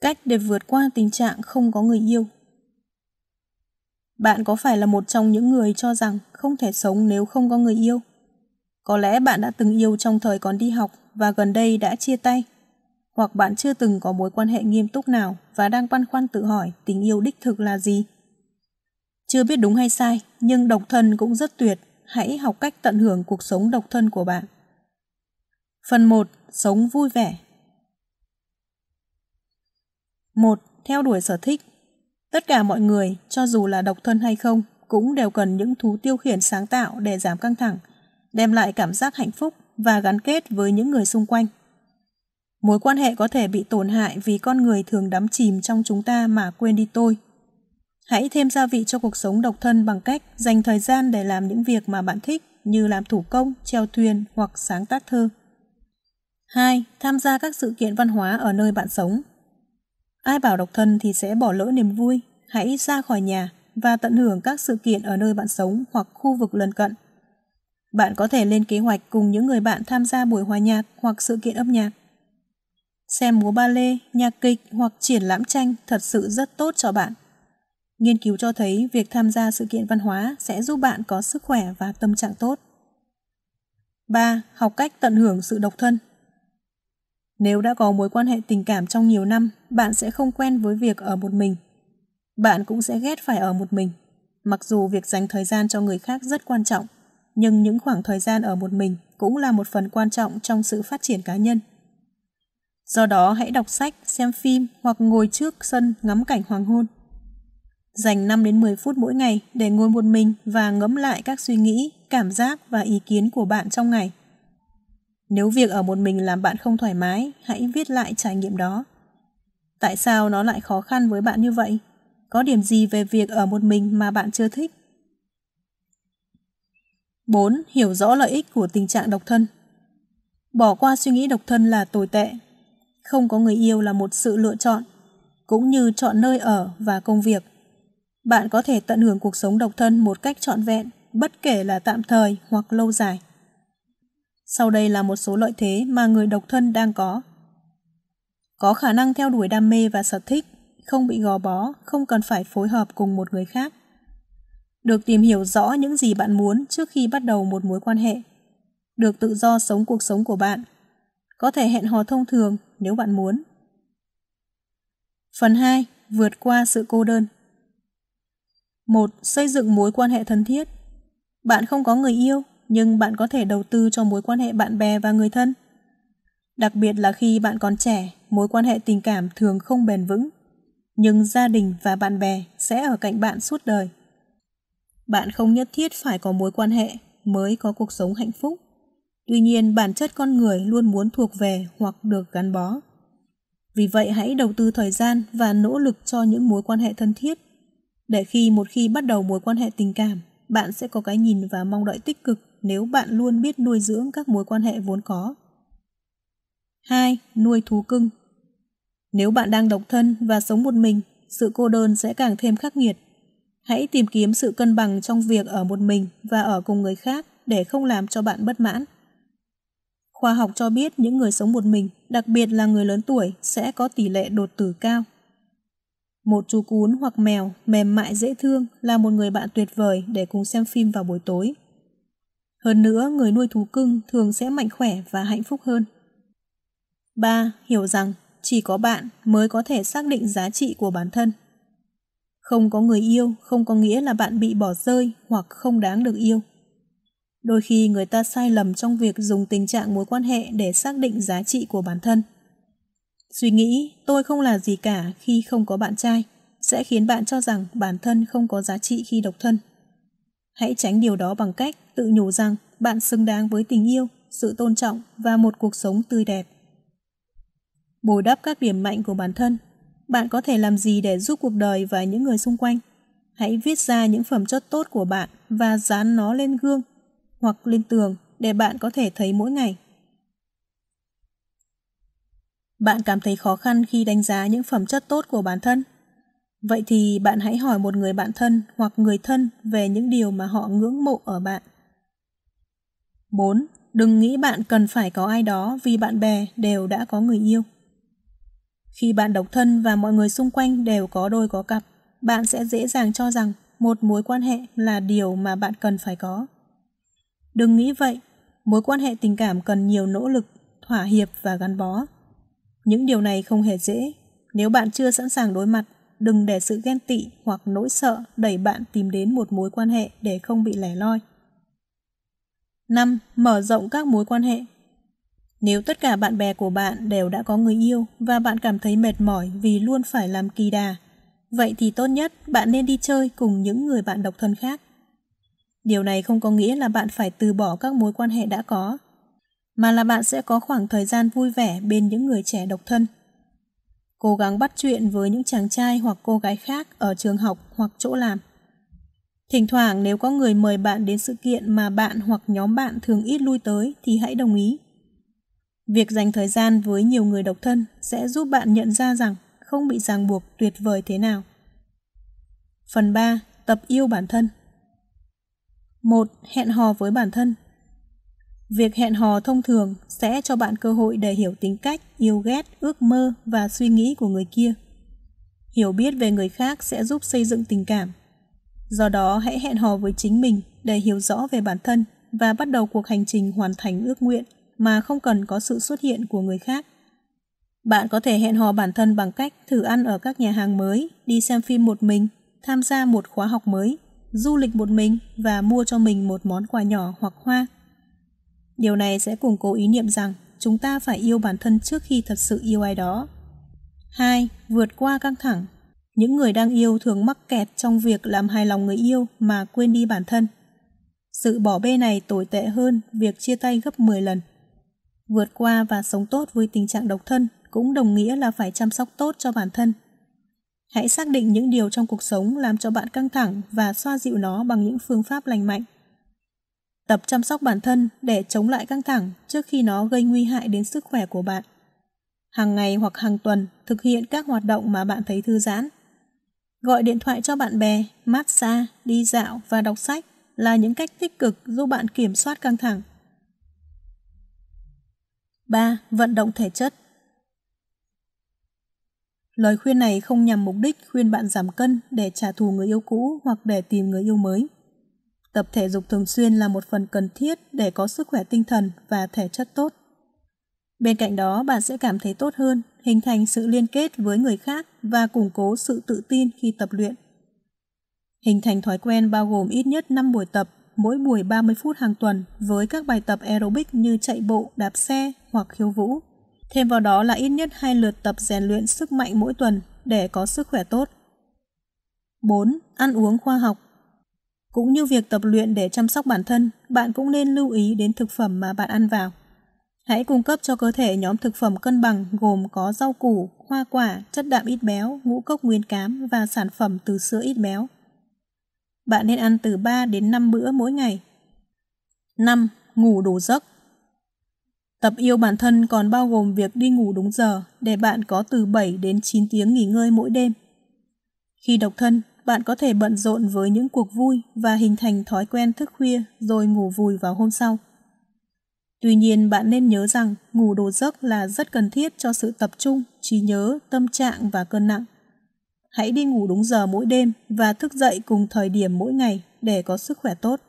Cách để vượt qua tình trạng không có người yêu. Bạn có phải là một trong những người cho rằng không thể sống nếu không có người yêu? Có lẽ bạn đã từng yêu trong thời còn đi học và gần đây đã chia tay. Hoặc bạn chưa từng có mối quan hệ nghiêm túc nào và đang băn khoăn tự hỏi tình yêu đích thực là gì? Chưa biết đúng hay sai, nhưng độc thân cũng rất tuyệt. Hãy học cách tận hưởng cuộc sống độc thân của bạn. Phần 1. Sống vui vẻ một Theo đuổi sở thích Tất cả mọi người, cho dù là độc thân hay không, cũng đều cần những thú tiêu khiển sáng tạo để giảm căng thẳng, đem lại cảm giác hạnh phúc và gắn kết với những người xung quanh. Mối quan hệ có thể bị tổn hại vì con người thường đắm chìm trong chúng ta mà quên đi tôi. Hãy thêm gia vị cho cuộc sống độc thân bằng cách dành thời gian để làm những việc mà bạn thích như làm thủ công, treo thuyền hoặc sáng tác thơ. 2. Tham gia các sự kiện văn hóa ở nơi bạn sống. Ai bảo độc thân thì sẽ bỏ lỡ niềm vui, hãy ra khỏi nhà và tận hưởng các sự kiện ở nơi bạn sống hoặc khu vực lân cận. Bạn có thể lên kế hoạch cùng những người bạn tham gia buổi hòa nhạc hoặc sự kiện âm nhạc. Xem múa ba lê, nhạc kịch hoặc triển lãm tranh thật sự rất tốt cho bạn. Nghiên cứu cho thấy việc tham gia sự kiện văn hóa sẽ giúp bạn có sức khỏe và tâm trạng tốt. 3. Học cách tận hưởng sự độc thân nếu đã có mối quan hệ tình cảm trong nhiều năm, bạn sẽ không quen với việc ở một mình. Bạn cũng sẽ ghét phải ở một mình. Mặc dù việc dành thời gian cho người khác rất quan trọng, nhưng những khoảng thời gian ở một mình cũng là một phần quan trọng trong sự phát triển cá nhân. Do đó hãy đọc sách, xem phim hoặc ngồi trước sân ngắm cảnh hoàng hôn. Dành 5 đến 10 phút mỗi ngày để ngồi một mình và ngẫm lại các suy nghĩ, cảm giác và ý kiến của bạn trong ngày. Nếu việc ở một mình làm bạn không thoải mái, hãy viết lại trải nghiệm đó. Tại sao nó lại khó khăn với bạn như vậy? Có điểm gì về việc ở một mình mà bạn chưa thích? 4. Hiểu rõ lợi ích của tình trạng độc thân. Bỏ qua suy nghĩ độc thân là tồi tệ. Không có người yêu là một sự lựa chọn, cũng như chọn nơi ở và công việc. Bạn có thể tận hưởng cuộc sống độc thân một cách trọn vẹn, bất kể là tạm thời hoặc lâu dài. Sau đây là một số lợi thế mà người độc thân đang có. Có khả năng theo đuổi đam mê và sở thích, không bị gò bó, không cần phải phối hợp cùng một người khác. Được tìm hiểu rõ những gì bạn muốn trước khi bắt đầu một mối quan hệ. Được tự do sống cuộc sống của bạn. Có thể hẹn hò thông thường nếu bạn muốn. Phần 2. Vượt qua sự cô đơn 1. Xây dựng mối quan hệ thân thiết Bạn không có người yêu, nhưng bạn có thể đầu tư cho mối quan hệ bạn bè và người thân. Đặc biệt là khi bạn còn trẻ, mối quan hệ tình cảm thường không bền vững, nhưng gia đình và bạn bè sẽ ở cạnh bạn suốt đời. Bạn không nhất thiết phải có mối quan hệ mới có cuộc sống hạnh phúc. Tuy nhiên, bản chất con người luôn muốn thuộc về hoặc được gắn bó. Vì vậy, hãy đầu tư thời gian và nỗ lực cho những mối quan hệ thân thiết, để khi một khi bắt đầu mối quan hệ tình cảm, bạn sẽ có cái nhìn và mong đợi tích cực nếu bạn luôn biết nuôi dưỡng các mối quan hệ vốn có. 2. Nuôi thú cưng Nếu bạn đang độc thân và sống một mình, sự cô đơn sẽ càng thêm khắc nghiệt. Hãy tìm kiếm sự cân bằng trong việc ở một mình và ở cùng người khác để không làm cho bạn bất mãn. Khoa học cho biết những người sống một mình, đặc biệt là người lớn tuổi, sẽ có tỷ lệ đột tử cao. Một chú cún hoặc mèo mềm mại dễ thương là một người bạn tuyệt vời để cùng xem phim vào buổi tối. Hơn nữa, người nuôi thú cưng thường sẽ mạnh khỏe và hạnh phúc hơn. 3. Hiểu rằng chỉ có bạn mới có thể xác định giá trị của bản thân. Không có người yêu không có nghĩa là bạn bị bỏ rơi hoặc không đáng được yêu. Đôi khi người ta sai lầm trong việc dùng tình trạng mối quan hệ để xác định giá trị của bản thân. Suy nghĩ tôi không là gì cả khi không có bạn trai sẽ khiến bạn cho rằng bản thân không có giá trị khi độc thân. Hãy tránh điều đó bằng cách tự nhủ rằng bạn xứng đáng với tình yêu, sự tôn trọng và một cuộc sống tươi đẹp. Bồi đắp các điểm mạnh của bản thân. Bạn có thể làm gì để giúp cuộc đời và những người xung quanh? Hãy viết ra những phẩm chất tốt của bạn và dán nó lên gương hoặc lên tường để bạn có thể thấy mỗi ngày. Bạn cảm thấy khó khăn khi đánh giá những phẩm chất tốt của bản thân? vậy thì bạn hãy hỏi một người bạn thân hoặc người thân về những điều mà họ ngưỡng mộ ở bạn 4. Đừng nghĩ bạn cần phải có ai đó vì bạn bè đều đã có người yêu. Khi bạn độc thân và mọi người xung quanh đều có đôi có cặp, bạn sẽ dễ dàng cho rằng một mối quan hệ là điều mà bạn cần phải có. Đừng nghĩ vậy, mối quan hệ tình cảm cần nhiều nỗ lực, thỏa hiệp và gắn bó. Những điều này không hề dễ nếu bạn chưa sẵn sàng đối mặt đừng để sự ghen tị hoặc nỗi sợ đẩy bạn tìm đến một mối quan hệ để không bị lẻ loi. 5. Mở rộng các mối quan hệ Nếu tất cả bạn bè của bạn đều đã có người yêu và bạn cảm thấy mệt mỏi vì luôn phải làm kỳ đà, vậy thì tốt nhất bạn nên đi chơi cùng những người bạn độc thân khác. Điều này không có nghĩa là bạn phải từ bỏ các mối quan hệ đã có, mà là bạn sẽ có khoảng thời gian vui vẻ bên những người trẻ độc thân cố gắng bắt chuyện với những chàng trai hoặc cô gái khác ở trường học hoặc chỗ làm. Thỉnh thoảng nếu có người mời bạn đến sự kiện mà bạn hoặc nhóm bạn thường ít lui tới thì hãy đồng ý. Việc dành thời gian với nhiều người độc thân sẽ giúp bạn nhận ra rằng không bị ràng buộc tuyệt vời thế nào. Phần 3. Tập yêu bản thân 1. Hẹn hò với bản thân Việc hẹn hò thông thường sẽ cho bạn cơ hội để hiểu tính cách, yêu ghét, ước mơ và suy nghĩ của người kia. Hiểu biết về người khác sẽ giúp xây dựng tình cảm. Do đó hãy hẹn hò với chính mình để hiểu rõ về bản thân và bắt đầu cuộc hành trình hoàn thành ước nguyện mà không cần có sự xuất hiện của người khác. Bạn có thể hẹn hò bản thân bằng cách thử ăn ở các nhà hàng mới, đi xem phim một mình, tham gia một khóa học mới, du lịch một mình và mua cho mình một món quà nhỏ hoặc hoa Điều này sẽ củng cố ý niệm rằng chúng ta phải yêu bản thân trước khi thật sự yêu ai đó. 2. Vượt qua căng thẳng. Những người đang yêu thường mắc kẹt trong việc làm hài lòng người yêu mà quên đi bản thân. Sự bỏ bê này tồi tệ hơn việc chia tay gấp 10 lần. Vượt qua và sống tốt với tình trạng độc thân cũng đồng nghĩa là phải chăm sóc tốt cho bản thân. Hãy xác định những điều trong cuộc sống làm cho bạn căng thẳng và xoa dịu nó bằng những phương pháp lành mạnh. Tập chăm sóc bản thân để chống lại căng thẳng trước khi nó gây nguy hại đến sức khỏe của bạn. Hàng ngày hoặc hàng tuần thực hiện các hoạt động mà bạn thấy thư giãn. Gọi điện thoại cho bạn bè, massage, đi dạo và đọc sách là những cách tích cực giúp bạn kiểm soát căng thẳng. 3. Vận động thể chất Lời khuyên này không nhằm mục đích khuyên bạn giảm cân để trả thù người yêu cũ hoặc để tìm người yêu mới. Tập thể dục thường xuyên là một phần cần thiết để có sức khỏe tinh thần và thể chất tốt. Bên cạnh đó, bạn sẽ cảm thấy tốt hơn, hình thành sự liên kết với người khác và củng cố sự tự tin khi tập luyện. Hình thành thói quen bao gồm ít nhất 5 buổi tập, mỗi buổi 30 phút hàng tuần với các bài tập aerobic như chạy bộ, đạp xe hoặc khiêu vũ. Thêm vào đó là ít nhất 2 lượt tập rèn luyện sức mạnh mỗi tuần để có sức khỏe tốt. 4. Ăn uống khoa học cũng như việc tập luyện để chăm sóc bản thân, bạn cũng nên lưu ý đến thực phẩm mà bạn ăn vào. Hãy cung cấp cho cơ thể nhóm thực phẩm cân bằng gồm có rau củ, hoa quả, chất đạm ít béo, ngũ cốc nguyên cám và sản phẩm từ sữa ít béo. Bạn nên ăn từ 3 đến 5 bữa mỗi ngày. 5. Ngủ đủ giấc Tập yêu bản thân còn bao gồm việc đi ngủ đúng giờ để bạn có từ 7 đến 9 tiếng nghỉ ngơi mỗi đêm. Khi độc thân, bạn có thể bận rộn với những cuộc vui và hình thành thói quen thức khuya rồi ngủ vùi vào hôm sau. Tuy nhiên, bạn nên nhớ rằng ngủ đủ giấc là rất cần thiết cho sự tập trung, trí nhớ, tâm trạng và cân nặng. Hãy đi ngủ đúng giờ mỗi đêm và thức dậy cùng thời điểm mỗi ngày để có sức khỏe tốt.